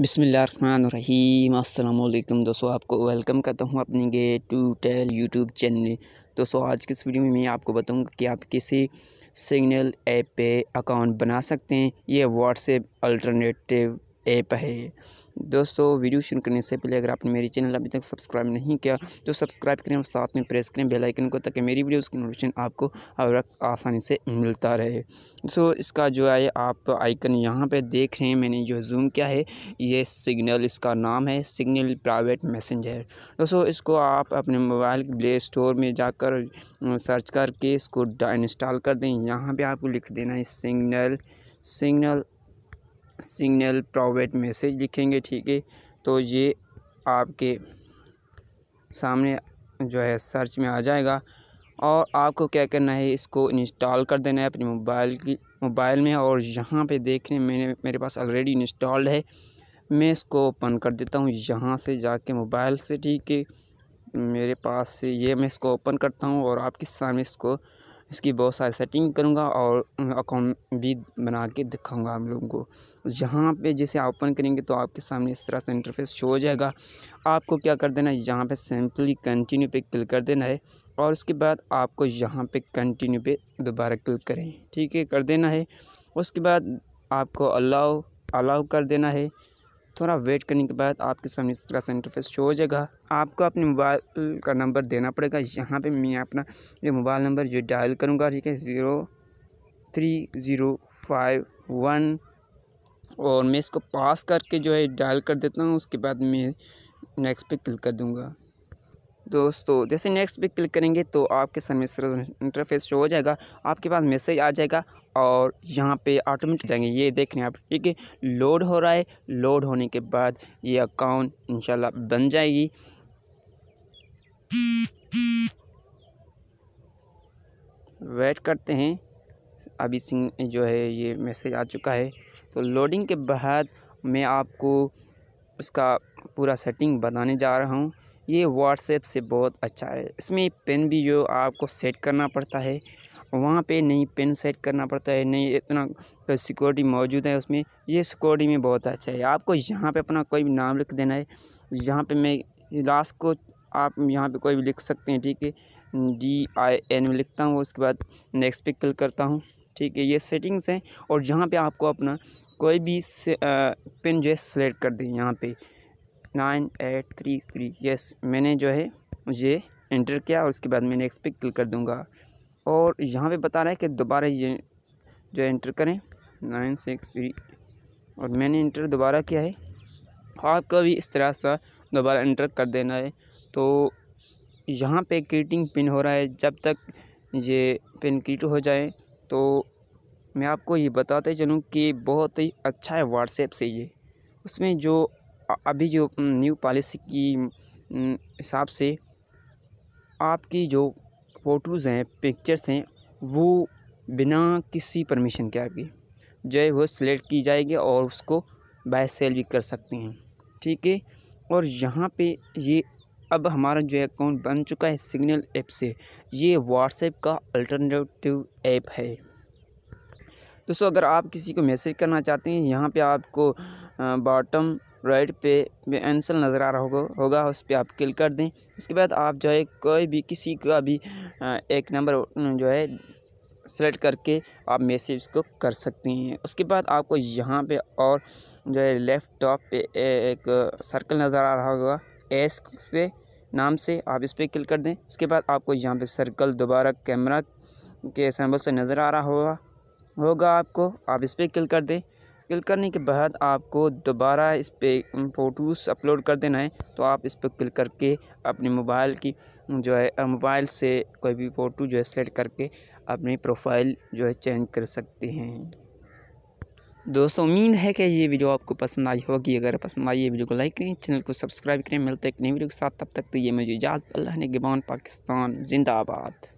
बसमीम अल्लाम दोस्तों आपको वेलकम करता हूँ अपने गे टू टेल यूट्यूब चैनल में दोस्तों आज की इस वीडियो में मैं आपको बताऊँगा कि आप किसी सिग्नल ऐप पे अकाउंट बना सकते हैं ये व्हाट्सएप अल्टरनेटिव ऐप है दोस्तों वीडियो शुरू करने से पहले अगर आपने मेरी चैनल अभी तक सब्सक्राइब नहीं किया तो सब्सक्राइब करें और साथ में प्रेस करें बेल आइकन को ताकि मेरी वीडियोस की नोटिफिकेशन आपको हर वक्त आसानी से मिलता रहे सो इसका जो है आप आइकन यहाँ पे देख रहे हैं मैंने जो जूम किया है ये सिग्नल इसका नाम है सिग्नल प्राइवेट मैसेंजर दोस्तों इसको आप अपने मोबाइल प्ले स्टोर में जाकर सर्च करके इसको इंस्टॉल कर दें यहाँ पर आपको लिख देना है Signal Signal Signal private message लिखेंगे ठीक है तो ये आपके सामने जो है सर्च में आ जाएगा और आपको क्या करना है इसको इंस्टॉल कर देना है अपने मोबाइल की मोबाइल में और यहाँ पे देखने मैंने मेरे पास ऑलरेडी इंस्टॉल्ड है मैं इसको ओपन कर देता हूँ यहाँ से जाके मोबाइल से ठीक है मेरे पास से ये मैं इसको ओपन करता हूँ और आपके सामने इसको इसकी बहुत सारी सेटिंग करूँगा और अकाउंट भी बना के दिखाऊँगा आप लोगों को जहाँ पे जैसे आप ओपन करेंगे तो आपके सामने इस तरह से इंटरफेस शो हो जाएगा आपको क्या कर देना है यहाँ पे सिंपली कंटिन्यू पे क्लिक कर देना है और उसके बाद आपको यहाँ पे कंटिन्यू पे दोबारा क्लिक करें ठीक है कर देना है उसके बाद आपको अलाउ अलाउ कर देना है थोड़ा वेट करने के बाद आपके सामने इस तरह से इंटरफेस शो हो जाएगा आपको अपने मोबाइल का नंबर देना पड़ेगा यहाँ पे मैं अपना ये मोबाइल नंबर जो डायल करूँगा ठीक है zero three zero five one और मैं इसको पास करके जो है डायल कर देता हूँ उसके बाद मैं नेक्स्ट पे क्लिक कर दूँगा दोस्तों जैसे नेक्स्ट पे क्लिक करेंगे तो आपके सामने इंटरफेस शो हो जाएगा आपके पास मैसेज आ जाएगा और यहाँ पे ऑटोमेटिक जाएंगे ये देख रहे हैं आप ठीक है लोड हो रहा है लोड होने के बाद ये अकाउंट इंशाल्लाह बन जाएगी वेट करते हैं अभी सिंह जो है ये मैसेज आ चुका है तो लोडिंग के बाद मैं आपको उसका पूरा सेटिंग बताने जा रहा हूँ ये व्हाट्सएप से बहुत अच्छा है इसमें पेन भी जो आपको सेट करना पड़ता है वहाँ पे नहीं पेन सेट करना पड़ता है नहीं इतना सिक्योरिटी मौजूद है उसमें ये सिक्योरिटी में बहुत अच्छा है आपको यहाँ पे अपना कोई भी नाम लिख देना है यहाँ पे मैं लास्ट को आप यहाँ पे कोई भी लिख सकते हैं ठीक है डी आई एन में लिखता हूँ उसके बाद नेक्स्ट पे क्लिक करता हूँ ठीक है ये सेटिंग्स हैं और यहाँ पर आपको अपना कोई भी पेन जो है सेलेक्ट कर दें यहाँ पर nine eight three three yes मैंने जो है ये इंटर किया और उसके बाद मैं नेक्स्ट पे क्लिक कर दूंगा और यहाँ पे बता रहा है कि दोबारा ये जो इंटर करें नाइन सिक्स थ्री और मैंने इंटर दोबारा किया है आपका भी इस तरह से दोबारा इंटर कर देना है तो यहाँ पे क्रिएटिंग पिन हो रहा है जब तक ये पिन क्रिएट हो जाए तो मैं आपको ये बताते चलूँ कि बहुत ही अच्छा है व्हाट्सएप से ये उसमें जो अभी जो न्यू पॉलिसी की हिसाब से आपकी जो फ़ोटोज़ हैं पिक्चर्स हैं वो बिना किसी परमिशन के आपकी जो है वो सिलेक्ट की जाएगी और उसको बाय सेल भी कर सकते हैं ठीक है और यहाँ पे ये अब हमारा जो अकाउंट बन चुका है सिग्नल ऐप से ये व्हाट्सएप का अल्टरनेटिव ऐप है दोस्तों अगर आप किसी को मैसेज करना चाहते हैं यहाँ पे आपको बॉटम राइट पे एंसल नज़र आ रहा होगा होगा उस पर आप क्लिक कर दें उसके बाद आप जो है कोई भी किसी का भी एक नंबर जो है सेलेक्ट करके आप मैसेज को कर सकते हैं उसके बाद आपको यहाँ पे और जो है लेफ़्ट टॉप पे एक सर्कल नज़र आ रहा होगा एस पे नाम से आप इस पर क्लिक कर दें उसके बाद आपको यहाँ पे सर्कल दोबारा कैमरा के सैम्बल से नज़र आ रहा होगा होगा आपको आप इस पर क्लिक कर दें क्लिक करने के बाद आपको दोबारा इस पर फ़ोटोज़ अपलोड कर देना है तो आप इस पर क्लिक करके अपने मोबाइल की जो है मोबाइल से कोई भी फ़ोटो जो है सेलेक्ट करके अपनी प्रोफाइल जो है चेंज कर सकते हैं दोस्तों उम्मीद है कि ये वीडियो आपको पसंद आई होगी अगर पसंद आई ये वीडियो को लाइक करें चैनल को सब्सक्राइब करें मिलते हैं एक नई वीडियो के साथ तब तक तो ये मुझे इजाज़त अल्लाह ने गिबान पाकिस्तान जिंदाबाद